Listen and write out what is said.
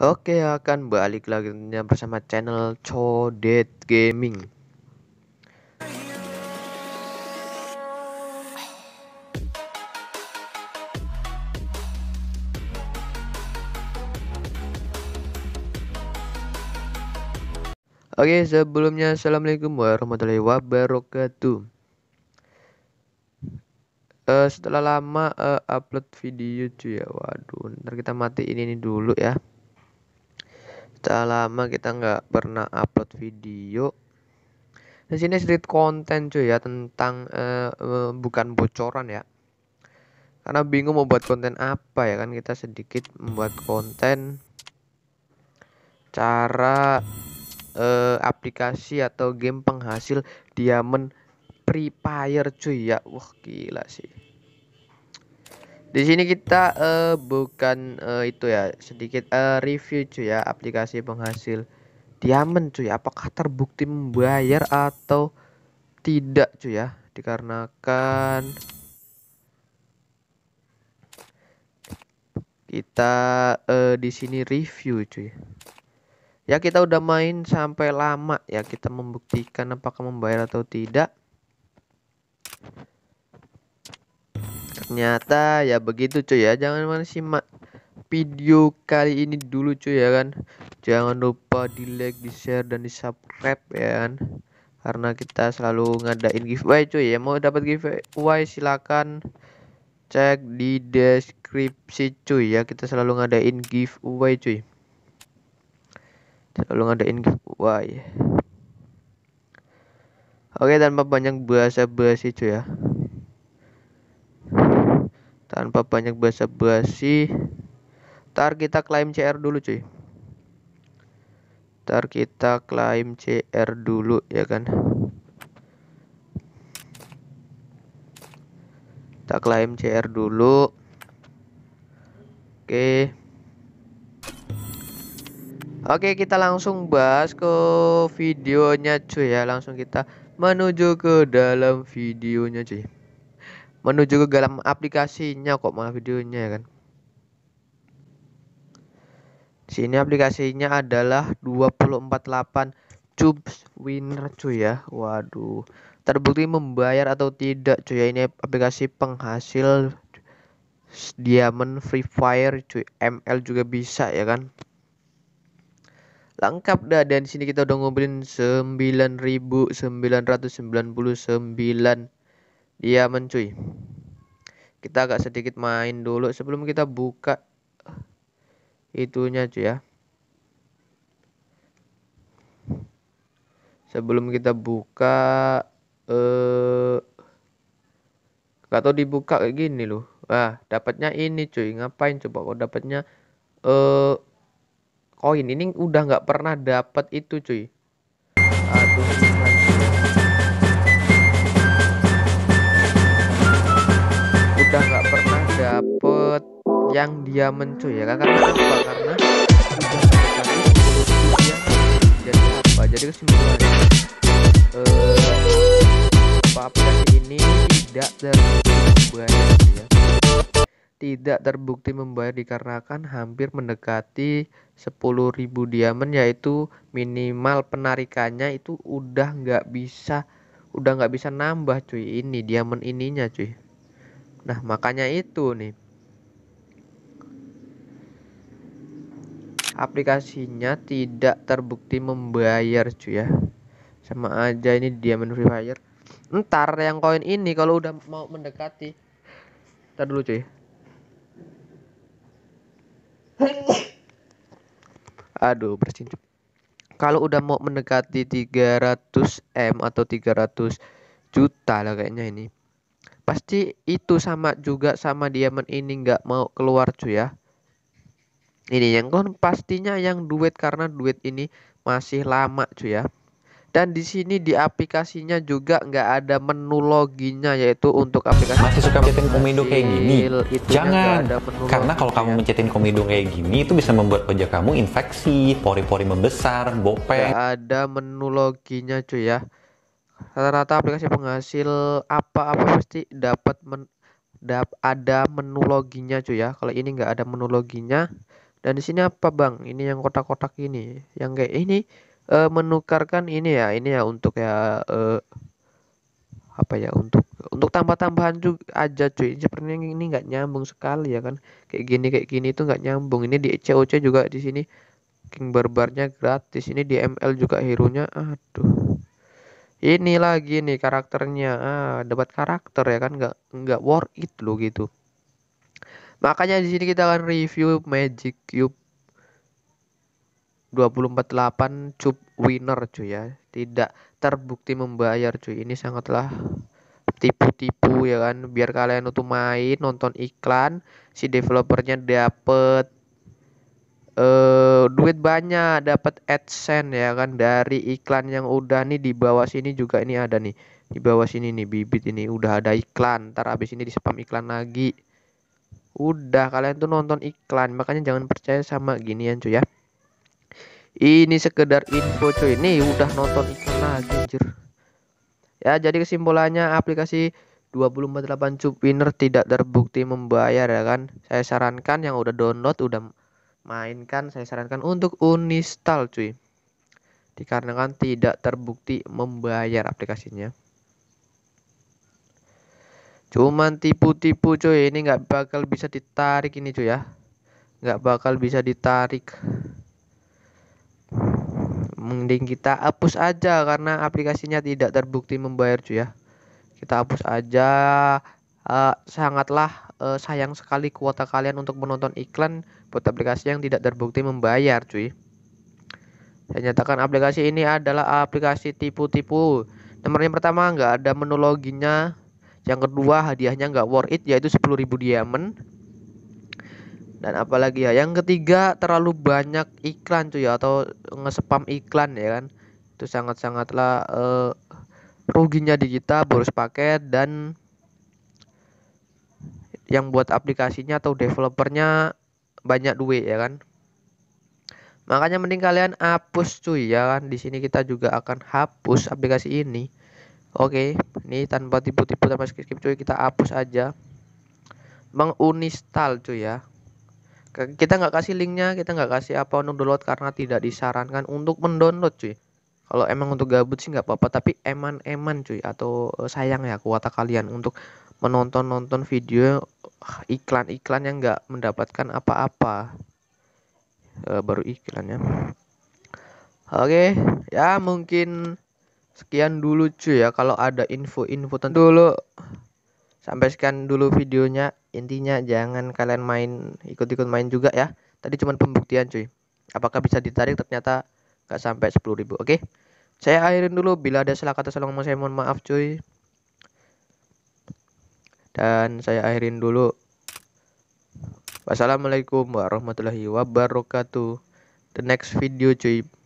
Oke akan balik lagi bersama channel Codet Gaming Oke sebelumnya Assalamualaikum warahmatullahi wabarakatuh uh, Setelah lama uh, upload video cuy ya Waduh ntar kita matiin ini dulu ya udah lama kita nggak pernah upload video di sini street content cuy ya tentang uh, uh, bukan bocoran ya karena bingung mau buat konten apa ya kan kita sedikit membuat konten cara uh, aplikasi atau game penghasil diamond Free Fire cuy ya wah gila sih di sini kita uh, bukan uh, itu ya, sedikit uh, review cuy ya aplikasi penghasil diamond cuy. Apakah terbukti membayar atau tidak cuy ya? Dikarenakan kita uh, di sini review cuy. Ya kita udah main sampai lama ya kita membuktikan apakah membayar atau tidak ternyata ya begitu cuy ya jangan lupa simak video kali ini dulu cuy ya kan jangan lupa di like di share dan di subscribe ya kan karena kita selalu ngadain giveaway cuy ya mau dapat giveaway silakan cek di deskripsi cuy ya kita selalu ngadain giveaway cuy selalu ngadain giveaway oke tanpa panjang bahasa basi cuy ya tanpa banyak basa-basi tar kita klaim CR dulu cuy tar kita klaim CR dulu ya kan kita klaim CR dulu oke Oke kita langsung bahas ke videonya cuy ya langsung kita menuju ke dalam videonya cuy menuju ke dalam aplikasinya kok malah videonya ya kan sini aplikasinya adalah 248 cubes winner cuy ya waduh terbukti membayar atau tidak cuy ya ini aplikasi penghasil diamond free fire cuy ml juga bisa ya kan lengkap dah dan sini kita udah ngumpulin 9999 Iya mencuy. Kita agak sedikit main dulu sebelum kita buka itunya cuy ya. Sebelum kita buka eh Gak tau dibuka kayak gini loh. wah dapatnya ini cuy. Ngapain coba kok dapatnya eh koin ini udah gak pernah dapat itu cuy. Aduh. udah nggak pernah dapet yang dia mencuri ya kan karena apa karena jadi apa jadi kesimpulannya eh aplikasi ini tidak terbukti membayar ya. tidak terbukti membayar dikarenakan hampir mendekati 10.000 diamond yaitu minimal penarikannya itu udah nggak bisa udah nggak bisa nambah cuy ini diamond ininya cuy Nah, makanya itu nih. Aplikasinya tidak terbukti membayar cuy ya. Sama aja ini dia menu Free Fire. Ntar yang koin ini kalau udah mau mendekati. Ntar dulu cuy. Aduh, bersin Kalau udah mau mendekati 300M atau 300 juta lah kayaknya ini pasti itu sama juga sama diamond ini nggak mau keluar cuy ya ini yang kon pastinya yang duit karena duit ini masih lama cuy ya dan di sini di aplikasinya juga nggak ada menu loginnya yaitu untuk aplikasi masih suka mencetin komedo kayak gini jangan karena kalau kamu mencetin komedo kayak gini itu bisa membuat wajah kamu infeksi pori-pori membesar bopeng ada menu loginnya cuy ya rata-rata aplikasi penghasil apa-apa pasti dapat men, dap, ada menu loginnya cuy ya kalau ini nggak ada menu loginnya dan di sini apa bang ini yang kotak-kotak ini yang kayak ini e, menukarkan ini ya ini ya untuk ya e, apa ya untuk untuk tambah-tambahan juga aja cuy sepertinya ini nggak nyambung sekali ya kan kayak gini kayak gini itu nggak nyambung ini di COC juga di sini King Barbarnya gratis ini di ML juga hero nya aduh ini lagi nih karakternya ah, debat karakter ya kan nggak nggak worth it lo gitu makanya di sini kita akan review Magic Cube 248 cup winner cuy ya tidak terbukti membayar cuy ini sangatlah tipu-tipu ya kan biar kalian untuk main nonton iklan si developernya dapet uh, duit banyak dapat AdSense ya kan dari iklan yang udah nih di bawah sini juga ini ada nih di bawah sini nih bibit ini udah ada iklan ntar abis ini di spam iklan lagi udah kalian tuh nonton iklan makanya jangan percaya sama ginian cuy ya ini sekedar info cuy ini udah nonton iklan lagi anjir ya jadi kesimpulannya aplikasi 248 winner tidak terbukti membayar ya kan saya sarankan yang udah download udah mainkan saya sarankan untuk uninstall cuy dikarenakan tidak terbukti membayar aplikasinya cuman tipu-tipu cuy ini nggak bakal bisa ditarik ini cuy ya nggak bakal bisa ditarik mending kita hapus aja karena aplikasinya tidak terbukti membayar cuy ya kita hapus aja uh, sangatlah uh, sayang sekali kuota kalian untuk menonton iklan buat aplikasi yang tidak terbukti membayar cuy saya nyatakan aplikasi ini adalah aplikasi tipu-tipu nomor yang pertama nggak ada menu loginnya yang kedua hadiahnya nggak worth it yaitu 10.000 diamond dan apalagi ya yang ketiga terlalu banyak iklan cuy atau ngespam iklan ya kan itu sangat-sangatlah uh, ruginya di kita boros paket dan yang buat aplikasinya atau developernya banyak duit ya kan makanya mending kalian hapus cuy ya kan di sini kita juga akan hapus aplikasi ini oke ini tanpa tipu-tipu tanpa skip-skip cuy kita hapus aja menguninstall cuy ya kita nggak kasih linknya kita nggak kasih apa untuk download karena tidak disarankan untuk mendownload cuy kalau emang untuk gabut sih nggak apa-apa tapi eman-eman cuy atau eh, sayang ya kuota kalian untuk menonton-nonton video ah, iklan-iklan yang nggak mendapatkan apa-apa e, baru iklannya oke ya mungkin sekian dulu cuy ya kalau ada info-info tentu dulu sampai sekian dulu videonya intinya jangan kalian main ikut-ikut main juga ya tadi cuma pembuktian cuy apakah bisa ditarik ternyata nggak sampai 10.000 oke saya akhirin dulu bila ada salah kata salah saya mohon maaf cuy dan saya akhirin dulu. Wassalamualaikum warahmatullahi wabarakatuh. The next video cuy.